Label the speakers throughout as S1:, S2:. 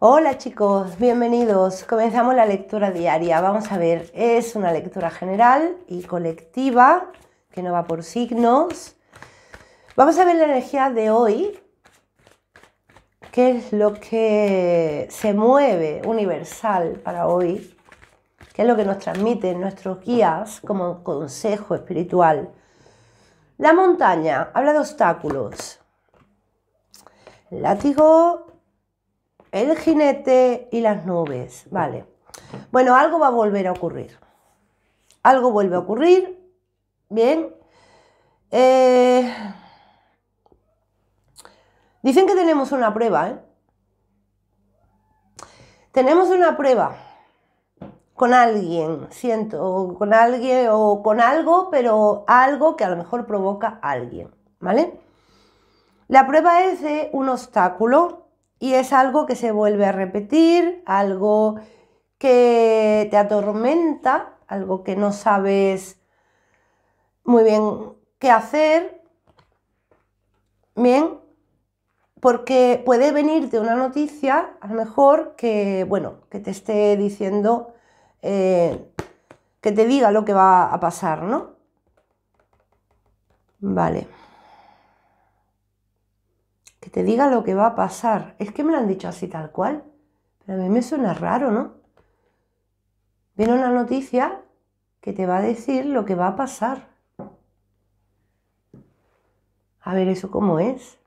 S1: Hola chicos, bienvenidos. Comenzamos la lectura diaria. Vamos a ver, es una lectura general y colectiva que no va por signos. Vamos a ver la energía de hoy, qué es lo que se mueve universal para hoy, qué es lo que nos transmite nuestros guías como consejo espiritual. La montaña habla de obstáculos. látigo el jinete y las nubes. Vale. Bueno, algo va a volver a ocurrir. Algo vuelve a ocurrir. Bien. Eh, dicen que tenemos una prueba, ¿eh? Tenemos una prueba con alguien, siento, con alguien o con algo, pero algo que a lo mejor provoca a alguien, ¿vale? La prueba es de un obstáculo y es algo que se vuelve a repetir, algo que te atormenta, algo que no sabes muy bien qué hacer. Bien, porque puede venirte una noticia, a lo mejor, que, bueno, que te esté diciendo, eh, que te diga lo que va a pasar, ¿no? Vale te diga lo que va a pasar. Es que me lo han dicho así tal cual. Pero a mí me suena raro, ¿no? Viene una noticia que te va a decir lo que va a pasar. A ver, ¿eso cómo es?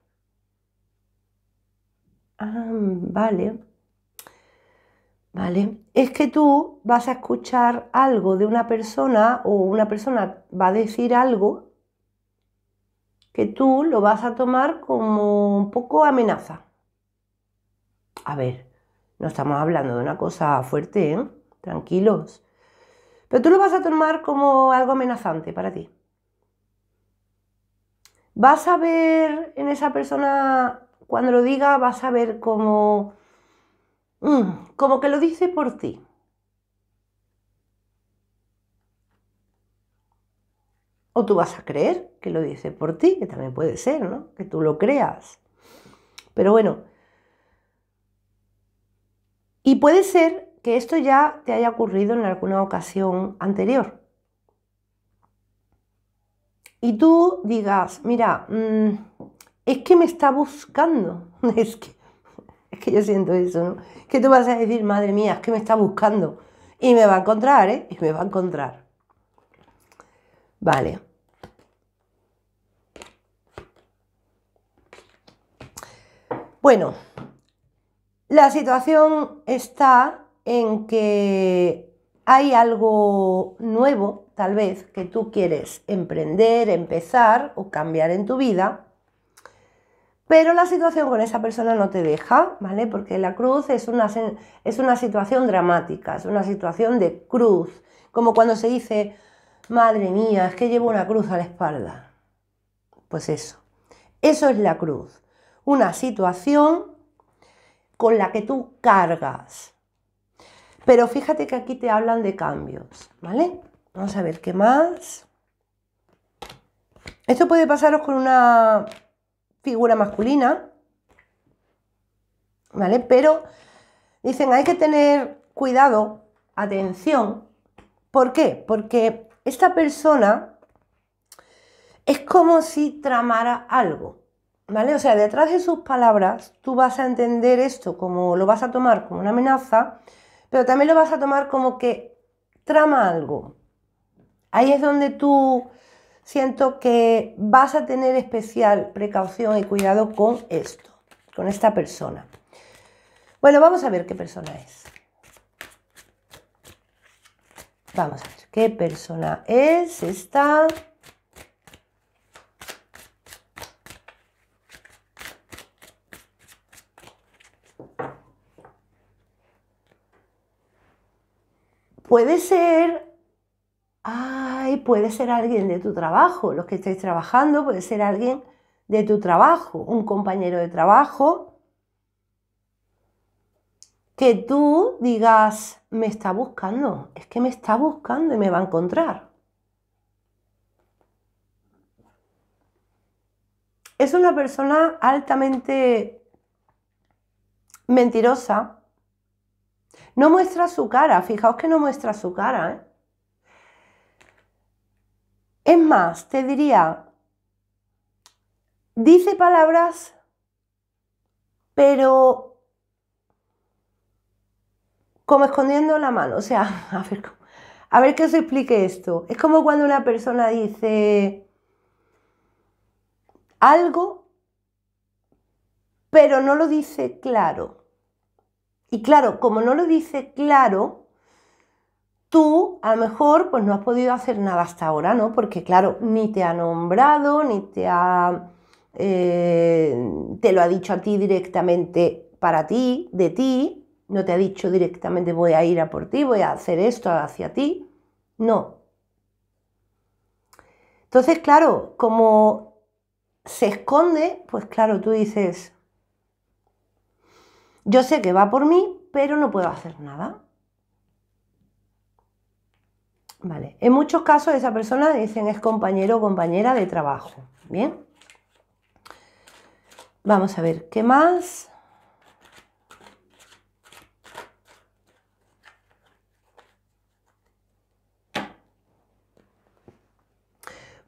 S1: Ah, vale. Vale. Es que tú vas a escuchar algo de una persona o una persona va a decir algo que tú lo vas a tomar como un poco amenaza. A ver, no estamos hablando de una cosa fuerte, ¿eh? Tranquilos. Pero tú lo vas a tomar como algo amenazante para ti. Vas a ver en esa persona, cuando lo diga, vas a ver como... Mm, como que lo dice por ti. O tú vas a creer que lo dice por ti, que también puede ser, ¿no? Que tú lo creas. Pero bueno. Y puede ser que esto ya te haya ocurrido en alguna ocasión anterior. Y tú digas, mira, mm, es que me está buscando. es, que, es que yo siento eso, ¿no? Que tú vas a decir, madre mía, es que me está buscando. Y me va a encontrar, ¿eh? Y me va a encontrar. Vale. Bueno, la situación está en que hay algo nuevo, tal vez, que tú quieres emprender, empezar o cambiar en tu vida, pero la situación con esa persona no te deja, ¿vale? Porque la cruz es una, es una situación dramática, es una situación de cruz, como cuando se dice, madre mía, es que llevo una cruz a la espalda. Pues eso, eso es la cruz, una situación con la que tú cargas. Pero fíjate que aquí te hablan de cambios, ¿vale? Vamos a ver qué más. Esto puede pasaros con una figura masculina, ¿vale? Pero dicen, hay que tener cuidado, atención. ¿Por qué? Porque esta persona es como si tramara algo, ¿vale? O sea, detrás de sus palabras tú vas a entender esto como lo vas a tomar como una amenaza, pero también lo vas a tomar como que trama algo. Ahí es donde tú siento que vas a tener especial precaución y cuidado con esto, con esta persona. Bueno, vamos a ver qué persona es. Vamos a ver qué persona es, esta Puede ser Ay, puede ser alguien de tu trabajo, los que estáis trabajando, puede ser alguien de tu trabajo, un compañero de trabajo, que tú digas, me está buscando, es que me está buscando y me va a encontrar. Es una persona altamente mentirosa. No muestra su cara, fijaos que no muestra su cara. ¿eh? Es más, te diría, dice palabras, pero como escondiendo la mano. O sea, a ver, a que os explique esto. Es como cuando una persona dice algo, pero no lo dice claro. Y claro, como no lo dice claro, tú a lo mejor pues no has podido hacer nada hasta ahora, ¿no? Porque claro, ni te ha nombrado, ni te ha... Eh, te lo ha dicho a ti directamente para ti, de ti, no te ha dicho directamente voy a ir a por ti, voy a hacer esto hacia ti. No. Entonces, claro, como se esconde, pues claro, tú dices, yo sé que va por mí, pero no puedo hacer nada. Vale, en muchos casos esa persona dicen es compañero o compañera de trabajo. Bien. Vamos a ver, ¿qué más?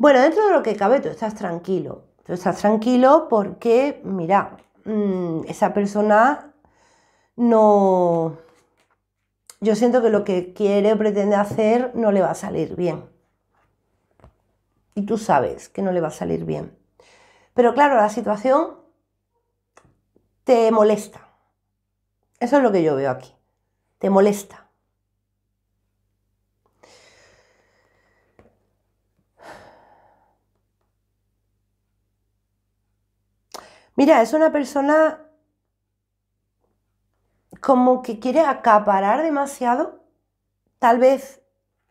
S1: Bueno, dentro de lo que cabe, tú estás tranquilo. Tú estás tranquilo porque, mira, mm, esa persona no... Yo siento que lo que quiere o pretende hacer no le va a salir bien. Y tú sabes que no le va a salir bien. Pero claro, la situación te molesta. Eso es lo que yo veo aquí. Te molesta. Mira, es una persona como que quiere acaparar demasiado. Tal vez,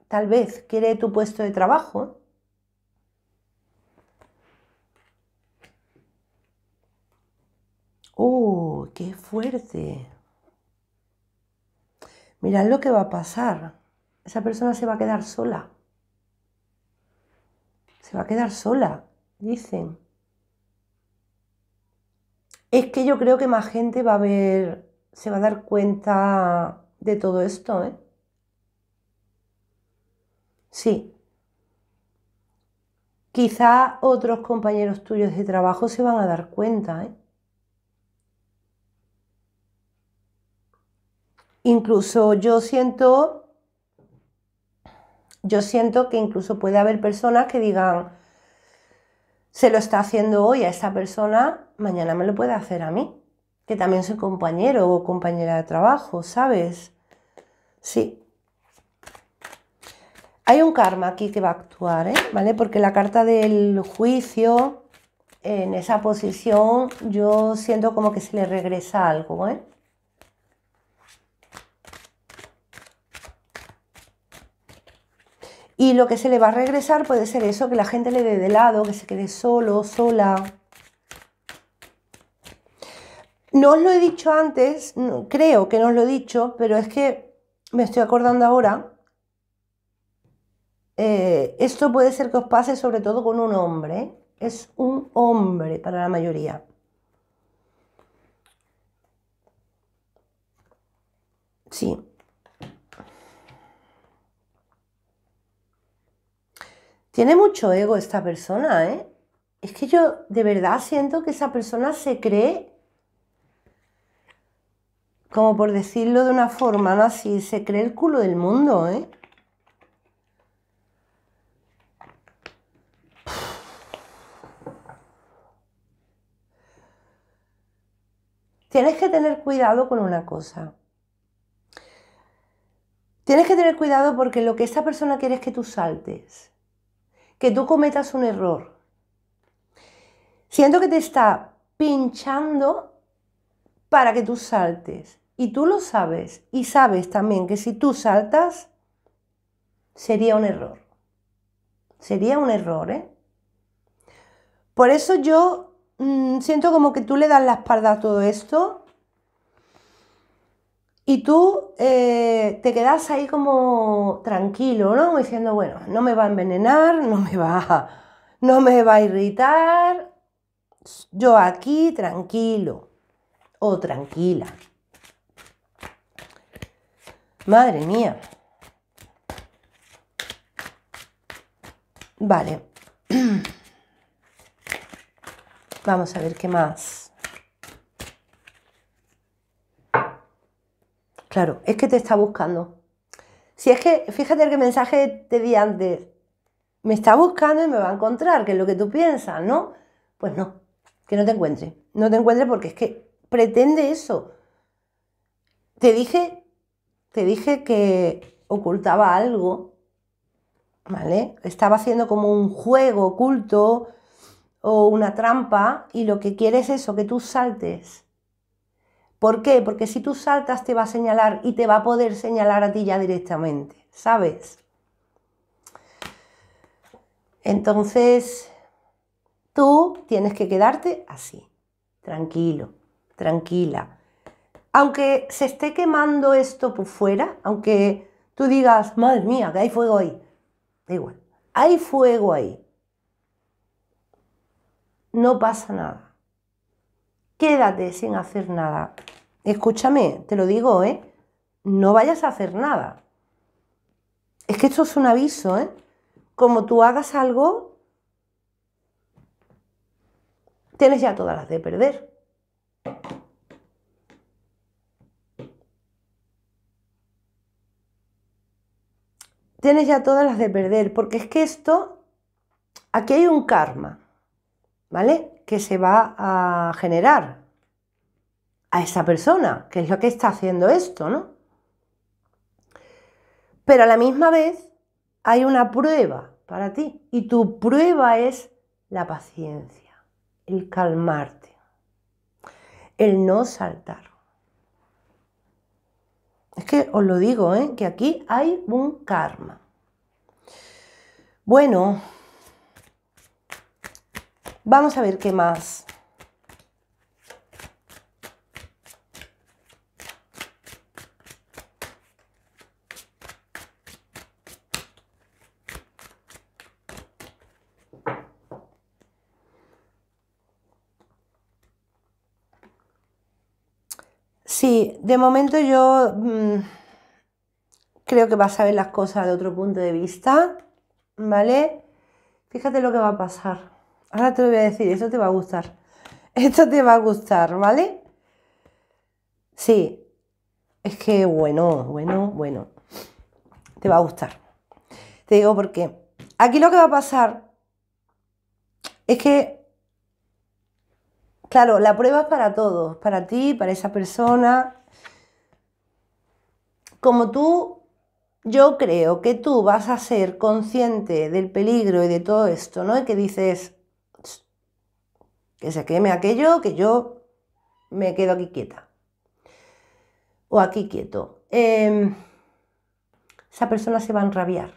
S1: tal vez quiere tu puesto de trabajo. ¡Oh, qué fuerte! Mirad lo que va a pasar. Esa persona se va a quedar sola. Se va a quedar sola, dicen es que yo creo que más gente va a ver, se va a dar cuenta de todo esto, ¿eh? Sí. Quizá otros compañeros tuyos de trabajo se van a dar cuenta, ¿eh? Incluso yo siento, yo siento que incluso puede haber personas que digan, se lo está haciendo hoy a esa persona, mañana me lo puede hacer a mí, que también soy compañero o compañera de trabajo, ¿sabes? Sí. Hay un karma aquí que va a actuar, ¿eh? ¿vale? Porque la carta del juicio, en esa posición, yo siento como que se le regresa algo, ¿eh? Y lo que se le va a regresar puede ser eso, que la gente le dé de lado, que se quede solo, sola. No os lo he dicho antes, creo que no os lo he dicho, pero es que me estoy acordando ahora. Eh, esto puede ser que os pase sobre todo con un hombre. ¿eh? Es un hombre para la mayoría. Sí, Tiene mucho ego esta persona, ¿eh? Es que yo de verdad siento que esa persona se cree, como por decirlo de una forma, ¿no? Así, se cree el culo del mundo, ¿eh? Tienes que tener cuidado con una cosa. Tienes que tener cuidado porque lo que esta persona quiere es que tú saltes que tú cometas un error. Siento que te está pinchando para que tú saltes. Y tú lo sabes. Y sabes también que si tú saltas, sería un error. Sería un error, ¿eh? Por eso yo mm, siento como que tú le das la espalda a todo esto y tú eh, te quedas ahí como tranquilo, ¿no? Diciendo, bueno, no me va a envenenar, no me va no me va a irritar. Yo aquí tranquilo o tranquila. Madre mía. Vale. Vamos a ver qué más. Claro, es que te está buscando. Si es que, fíjate el que mensaje te di antes, me está buscando y me va a encontrar, que es lo que tú piensas, ¿no? Pues no, que no te encuentre. No te encuentre porque es que pretende eso. Te dije, te dije que ocultaba algo, ¿vale? Estaba haciendo como un juego oculto o una trampa y lo que quiere es eso, que tú saltes. ¿Por qué? Porque si tú saltas te va a señalar y te va a poder señalar a ti ya directamente, ¿sabes? Entonces, tú tienes que quedarte así, tranquilo, tranquila. Aunque se esté quemando esto por fuera, aunque tú digas, madre mía, que hay fuego ahí, da igual, hay fuego ahí. No pasa nada quédate sin hacer nada. Escúchame, te lo digo, ¿eh? No vayas a hacer nada. Es que esto es un aviso, ¿eh? Como tú hagas algo, tienes ya todas las de perder. Tienes ya todas las de perder, porque es que esto, aquí hay un karma, ¿vale? que se va a generar a esa persona, que es lo que está haciendo esto, ¿no? Pero a la misma vez hay una prueba para ti y tu prueba es la paciencia, el calmarte, el no saltar. Es que os lo digo, ¿eh? que aquí hay un karma. Bueno, Vamos a ver qué más. Sí, de momento yo mm, creo que vas a ver las cosas de otro punto de vista, ¿vale? Fíjate lo que va a pasar. Ahora te lo voy a decir, esto te va a gustar. Esto te va a gustar, ¿vale? Sí, es que bueno, bueno, bueno. Te va a gustar. Te digo porque aquí lo que va a pasar es que, claro, la prueba es para todos, para ti, para esa persona. Como tú, yo creo que tú vas a ser consciente del peligro y de todo esto, ¿no? Y que dices, que se queme aquello, que yo me quedo aquí quieta. O aquí quieto. Em, esa persona se va a enrabiar.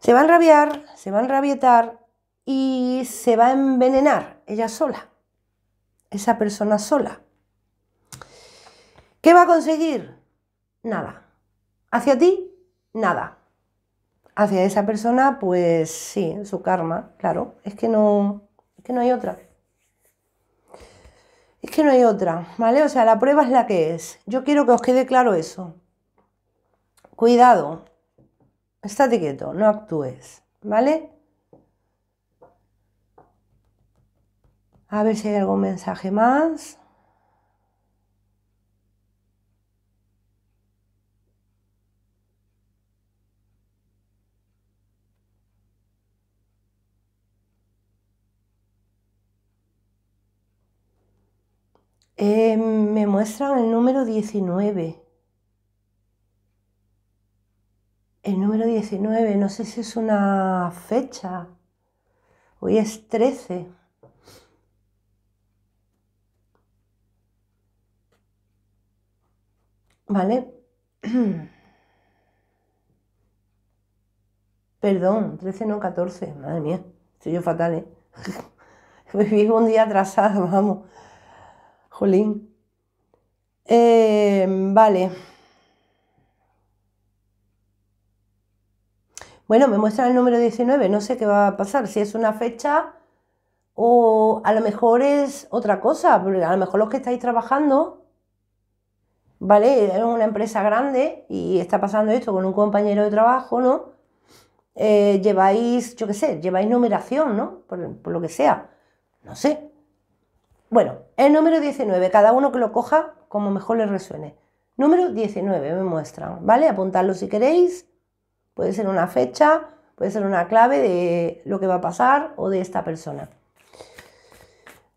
S1: Se va a enrabiar, se va a enrabietar y se va a envenenar ella sola. Esa persona sola. ¿Qué va a conseguir? Nada. Hacia ti, nada hacia esa persona, pues sí, su karma, claro. Es que no, es que no hay otra. Es que no hay otra, ¿vale? O sea, la prueba es la que es. Yo quiero que os quede claro eso. Cuidado. Estate quieto, no actúes, ¿vale? A ver si hay algún mensaje más. Eh, me muestran el número 19. El número 19, no sé si es una fecha. Hoy es 13. ¿Vale? Perdón, 13 no 14, madre mía, soy yo fatal, ¿eh? Vivo un día atrasado, vamos. Jolín. Em, vale. Bueno, me muestra el número 19, no sé qué va a pasar, si es una fecha o a lo mejor es otra cosa, a lo mejor los que estáis trabajando, ¿vale? Es una empresa grande y está pasando esto con un compañero de trabajo, ¿no? Eh, lleváis, yo qué sé, lleváis numeración, ¿no? Por, por lo que sea, no sé, bueno, el número 19, cada uno que lo coja como mejor le resuene. Número 19 me muestran, ¿vale? Apuntadlo si queréis. Puede ser una fecha, puede ser una clave de lo que va a pasar o de esta persona.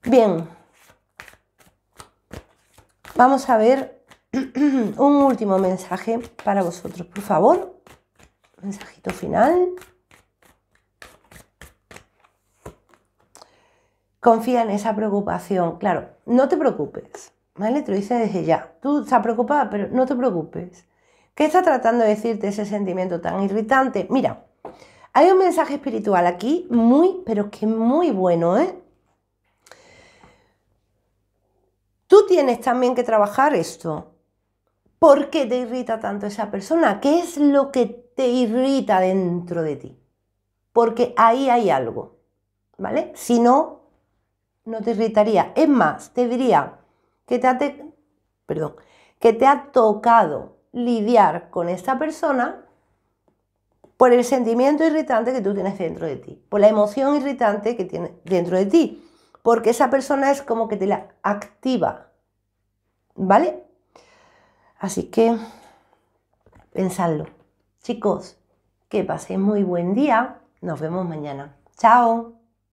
S1: Bien. Vamos a ver un último mensaje para vosotros, por favor. Mensajito final. confía en esa preocupación. Claro, no te preocupes, ¿vale? Te lo dice desde ya. Tú estás preocupada, pero no te preocupes. ¿Qué está tratando de decirte ese sentimiento tan irritante? Mira, hay un mensaje espiritual aquí muy, pero que muy bueno, ¿eh? Tú tienes también que trabajar esto. ¿Por qué te irrita tanto esa persona? ¿Qué es lo que te irrita dentro de ti? Porque ahí hay algo, ¿vale? Si no, no te irritaría. Es más, te diría que te ha, Perdón, que te ha tocado lidiar con esta persona por el sentimiento irritante que tú tienes dentro de ti, por la emoción irritante que tienes dentro de ti, porque esa persona es como que te la activa, ¿vale? Así que pensadlo. Chicos, que paséis muy buen día. Nos vemos mañana. Chao.